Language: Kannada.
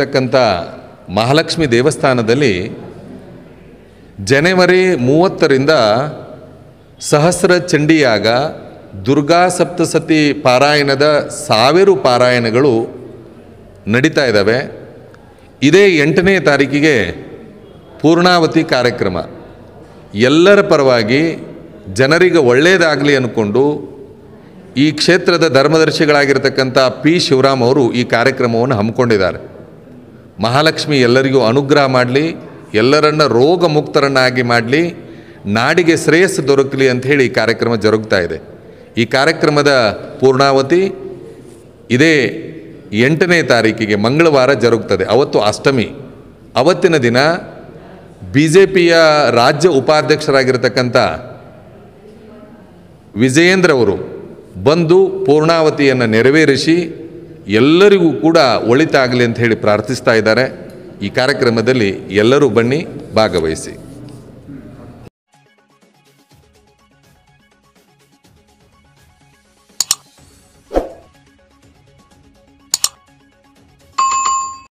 ಇರ್ತಕ್ಕಂಥ ಮಹಾಲಕ್ಷ್ಮಿ ದೇವಸ್ಥಾನದಲ್ಲಿ ಜನವರಿ ಮೂವತ್ತರಿಂದ ಸಹಸ್ರ ಚಂಡಿಯಾಗ ದುರ್ಗಾ ಸಪ್ತಸತಿ ಪಾರಾಯಣದ ಸಾವಿರ ಪಾರಾಯಣಗಳು ನಡೀತಾ ಇದ್ದಾವೆ ಇದೇ ಎಂಟನೇ ತಾರೀಕಿಗೆ ಪೂರ್ಣಾವತಿ ಕಾರ್ಯಕ್ರಮ ಎಲ್ಲರ ಪರವಾಗಿ ಜನರಿಗೆ ಒಳ್ಳೆಯದಾಗಲಿ ಅಂದ್ಕೊಂಡು ಈ ಕ್ಷೇತ್ರದ ಧರ್ಮದರ್ಶಿಗಳಾಗಿರ್ತಕ್ಕಂಥ ಪಿ ಶಿವರಾಮ್ ಅವರು ಈ ಕಾರ್ಯಕ್ರಮವನ್ನು ಹಮ್ಮಿಕೊಂಡಿದ್ದಾರೆ ಮಹಾಲಕ್ಷ್ಮಿ ಎಲ್ಲರಿಗೂ ಅನುಗ್ರಹ ಮಾಡಲಿ ಎಲ್ಲರನ್ನ ರೋಗ ಮುಕ್ತರನ್ನಾಗಿ ಮಾಡಲಿ ನಾಡಿಗೆ ಶ್ರೇಯಸ್ಸು ದೊರಕಲಿ ಹೇಳಿ ಈ ಕಾರ್ಯಕ್ರಮ ಜರುಗ್ತಾ ಇದೆ ಈ ಕಾರ್ಯಕ್ರಮದ ಪೂರ್ಣಾವತಿ ಇದೇ ಎಂಟನೇ ತಾರೀಕಿಗೆ ಮಂಗಳವಾರ ಜರುಗ್ತದೆ ಅವತ್ತು ಅಷ್ಟಮಿ ಅವತ್ತಿನ ದಿನ ಬಿ ಜೆ ಪಿಯ ರಾಜ್ಯ ಉಪಾಧ್ಯಕ್ಷರಾಗಿರ್ತಕ್ಕಂಥ ವಿಜಯೇಂದ್ರ ಅವರು ಬಂದು ಪೂರ್ಣಾವತಿಯನ್ನು ನೆರವೇರಿಸಿ ಎಲ್ಲರಿಗೂ ಕೂಡ ಒಳಿತಾಗಲಿ ಅಂತ ಹೇಳಿ ಪ್ರಾರ್ಥಿಸ್ತಾ ಇದ್ದಾರೆ ಈ ಕಾರ್ಯಕ್ರಮದಲ್ಲಿ ಎಲ್ಲರೂ ಬನ್ನಿ ಭಾಗವಹಿಸಿ